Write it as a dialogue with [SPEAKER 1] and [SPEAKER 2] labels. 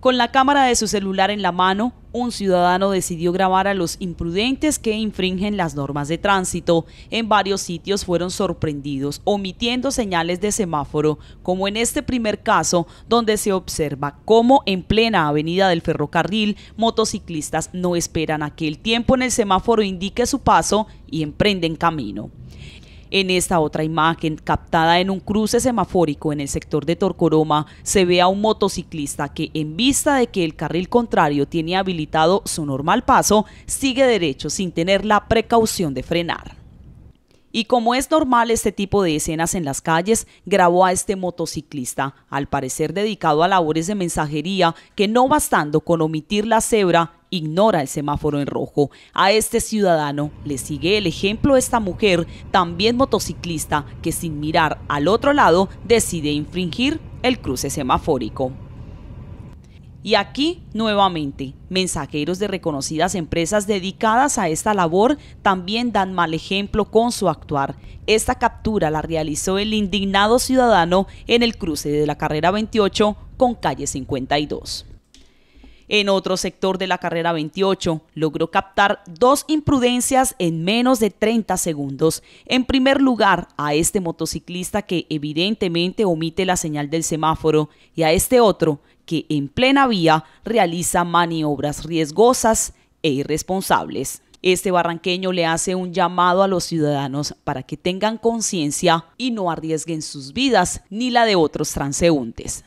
[SPEAKER 1] Con la cámara de su celular en la mano, un ciudadano decidió grabar a los imprudentes que infringen las normas de tránsito. En varios sitios fueron sorprendidos, omitiendo señales de semáforo, como en este primer caso, donde se observa cómo en plena avenida del ferrocarril, motociclistas no esperan a que el tiempo en el semáforo indique su paso y emprenden camino. En esta otra imagen, captada en un cruce semafórico en el sector de Torcoroma, se ve a un motociclista que, en vista de que el carril contrario tiene habilitado su normal paso, sigue derecho sin tener la precaución de frenar. Y como es normal este tipo de escenas en las calles, grabó a este motociclista, al parecer dedicado a labores de mensajería, que no bastando con omitir la cebra, ignora el semáforo en rojo. A este ciudadano le sigue el ejemplo esta mujer, también motociclista, que sin mirar al otro lado decide infringir el cruce semafórico. Y aquí, nuevamente, mensajeros de reconocidas empresas dedicadas a esta labor también dan mal ejemplo con su actuar. Esta captura la realizó el indignado ciudadano en el cruce de la carrera 28 con calle 52. En otro sector de la carrera 28, logró captar dos imprudencias en menos de 30 segundos. En primer lugar, a este motociclista que evidentemente omite la señal del semáforo y a este otro que en plena vía realiza maniobras riesgosas e irresponsables. Este barranqueño le hace un llamado a los ciudadanos para que tengan conciencia y no arriesguen sus vidas ni la de otros transeúntes.